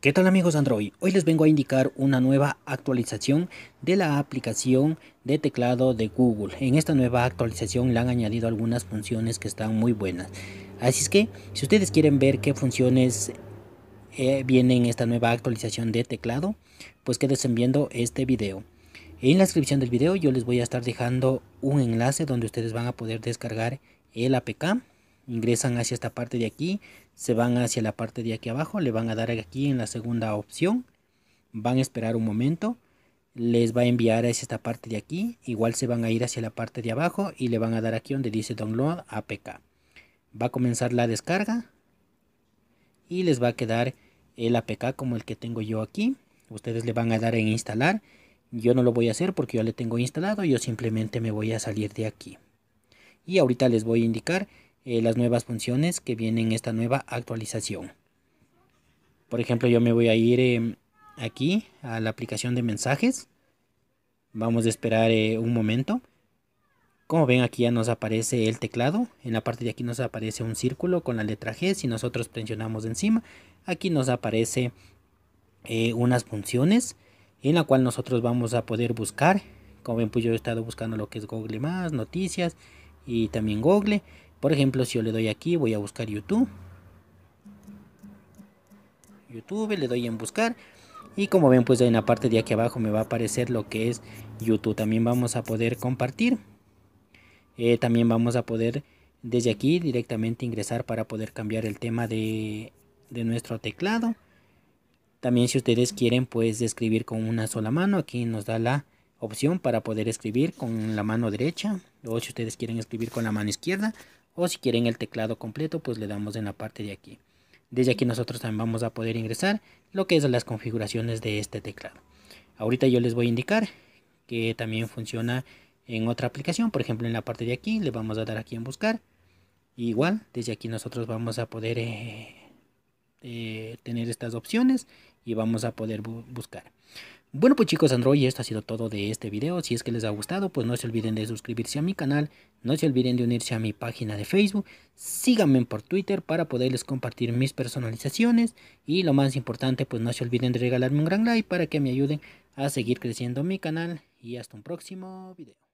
¿Qué tal amigos Android? Hoy les vengo a indicar una nueva actualización de la aplicación de teclado de Google. En esta nueva actualización le han añadido algunas funciones que están muy buenas. Así es que si ustedes quieren ver qué funciones viene eh, vienen en esta nueva actualización de teclado, pues quédense viendo este video. En la descripción del video yo les voy a estar dejando un enlace donde ustedes van a poder descargar el APK. Ingresan hacia esta parte de aquí, se van hacia la parte de aquí abajo, le van a dar aquí en la segunda opción. Van a esperar un momento, les va a enviar hacia esta parte de aquí. Igual se van a ir hacia la parte de abajo y le van a dar aquí donde dice Download APK. Va a comenzar la descarga y les va a quedar el APK como el que tengo yo aquí. Ustedes le van a dar en instalar yo no lo voy a hacer porque ya le tengo instalado, yo simplemente me voy a salir de aquí. Y ahorita les voy a indicar eh, las nuevas funciones que vienen en esta nueva actualización. Por ejemplo, yo me voy a ir em, aquí a la aplicación de mensajes. Vamos a esperar eh, un momento. Como ven aquí ya nos aparece el teclado, en la parte de aquí nos aparece un círculo con la letra G, si nosotros presionamos encima, aquí nos aparece eh, unas funciones en la cual nosotros vamos a poder buscar. Como ven, pues yo he estado buscando lo que es Google más, noticias y también Google. Por ejemplo, si yo le doy aquí, voy a buscar YouTube. YouTube, le doy en buscar. Y como ven, pues en la parte de aquí abajo me va a aparecer lo que es YouTube. También vamos a poder compartir. Eh, también vamos a poder desde aquí directamente ingresar para poder cambiar el tema de nuestro teclado. También si ustedes quieren pues escribir con una sola mano, aquí nos da la opción para poder escribir con la mano derecha o si ustedes quieren escribir con la mano izquierda o si quieren el teclado completo pues le damos en la parte de aquí. Desde aquí nosotros también vamos a poder ingresar lo que es las configuraciones de este teclado. Ahorita yo les voy a indicar que también funciona en otra aplicación, por ejemplo en la parte de aquí le vamos a dar aquí en buscar. Igual desde aquí nosotros vamos a poder eh, eh, tener estas opciones y vamos a poder buscar. Bueno pues chicos Android, esto ha sido todo de este video, si es que les ha gustado pues no se olviden de suscribirse a mi canal, no se olviden de unirse a mi página de Facebook, síganme por Twitter para poderles compartir mis personalizaciones y lo más importante pues no se olviden de regalarme un gran like para que me ayuden a seguir creciendo mi canal y hasta un próximo video.